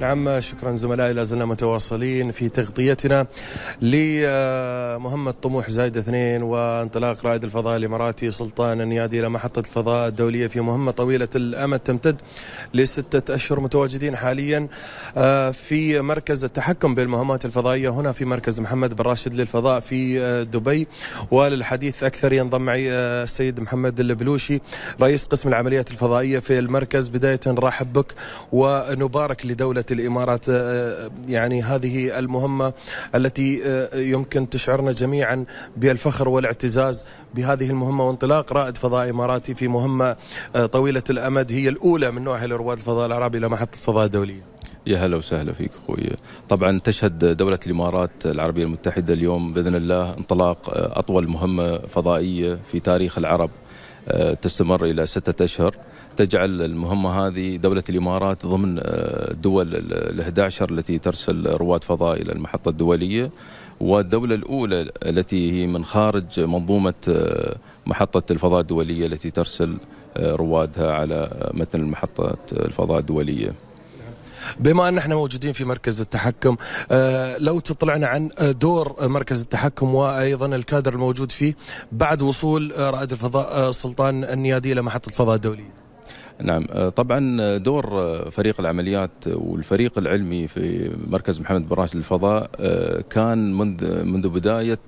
نعم شكرا زملائي لازلنا متواصلين في تغطيتنا لمهمة طموح زايد اثنين وانطلاق رائد الفضاء الإماراتي سلطان النيادي إلى محطة الفضاء الدولية في مهمة طويلة الأمد تمتد لستة أشهر متواجدين حاليا آه، في مركز التحكم بالمهمات الفضائية هنا في مركز محمد بن راشد للفضاء في آه، دبي وللحديث أكثر ينضم معي آه، السيد محمد البلوشي رئيس قسم العمليات الفضائية في المركز بداية نرحب بك ونبارك لدولة الامارات آه، آه، يعني هذه المهمه التي آه، يمكن تشعرنا جميعا بالفخر والاعتزاز بهذه المهمه وانطلاق رائد فضاء اماراتي في مهمه طويله الامد هي الاولى من نوعها لرواد الفضاء العرب الى محطه الفضاء الدوليه. يا هلا وسهلا فيك اخوي طبعا تشهد دولة الامارات العربية المتحدة اليوم باذن الله انطلاق اطول مهمة فضائية في تاريخ العرب آه، تستمر إلى ستة أشهر تجعل المهمة هذه دولة الإمارات ضمن الدول آه، ال 11 التي ترسل رواد فضاء إلى المحطة الدولية والدولة الأولى التي هي من خارج منظومة آه، محطة الفضاء الدولية التي ترسل روادها على متن المحطة الفضاء الدولية بما ان احنا موجودين في مركز التحكم آه، لو تطلعنا عن دور مركز التحكم وايضا الكادر الموجود فيه بعد وصول رائد الفضاء آه، سلطان النيادي الى محطه الفضاء الدوليه. نعم آه، طبعا دور فريق العمليات والفريق العلمي في مركز محمد براش للفضاء كان منذ منذ بدايه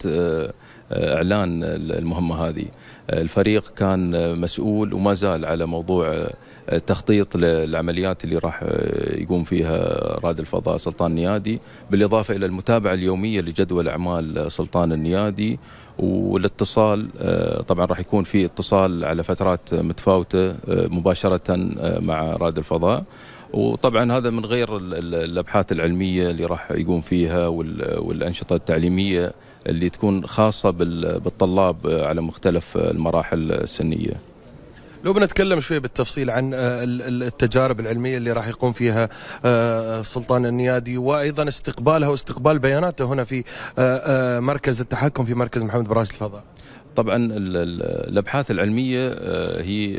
اعلان المهمه هذه الفريق كان مسؤول وما زال على موضوع تخطيط للعمليات اللي راح يقوم فيها راد الفضاء سلطان النيادي بالاضافه الى المتابعه اليوميه لجدول اعمال سلطان النيادي والاتصال طبعا راح يكون في اتصال على فترات متفاوته مباشره مع راد الفضاء وطبعا هذا من غير الابحاث العلميه اللي راح يقوم فيها والانشطه التعليميه اللي تكون خاصه بالطلاب على مختلف المراحل السنيه. لو بنتكلم شوي بالتفصيل عن آه، التجارب العلميه اللي راح يقوم فيها آه، سلطان النيادي وايضا استقبالها واستقبال بياناته هنا في آه، مركز التحكم في مركز محمد براس الفضاء. طبعا الابحاث العلميه هي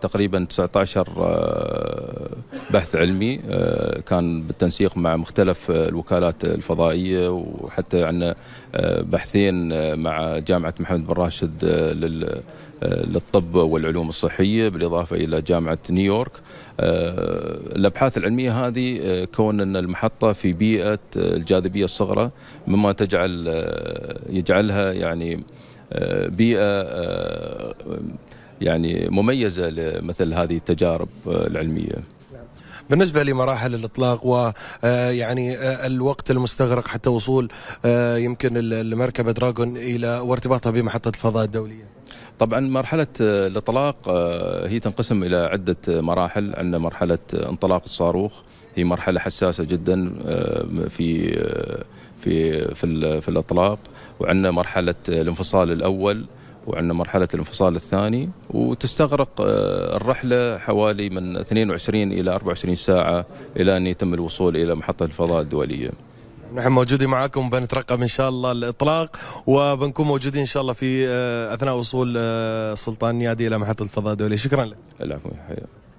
تقريبا 19 بحث علمي آه، كان بالتنسيق مع مختلف آه، الوكالات الفضائيه وحتى عندنا آه، بحثين مع جامعه محمد بن راشد للطب والعلوم الصحية بالإضافة إلى جامعة نيويورك الأبحاث العلمية هذه كون أن المحطة في بيئة الجاذبية الصغرى مما تجعل يجعلها يعني بيئة يعني مميزة لمثل هذه التجارب العلمية بالنسبة لمراحل الإطلاق ويعني آه، آه، الوقت المستغرق حتى وصول آه، يمكن المركبة دراجون إلى وارتباطها بمحطة الفضاء الدولية طبعا مرحلة الإطلاق هي تنقسم إلى عدة مراحل عندنا مرحلة انطلاق الصاروخ هي مرحلة حساسة جدا في في في, في الإطلاق وعندنا مرحلة الانفصال الأول وعندنا مرحلة الانفصال الثاني وتستغرق آه، الرحلة حوالي من 22 إلى 24 ساعة إلى أن يتم الوصول إلى محطة الفضاء الدولية نحن موجودين معاكم بنترقب ان شاء الله الاطلاق وبنكون موجودين ان شاء الله في آه، اثناء وصول آه، سلطان نيادي الى محطه الفضاء الدوليه شكرا لك. العفو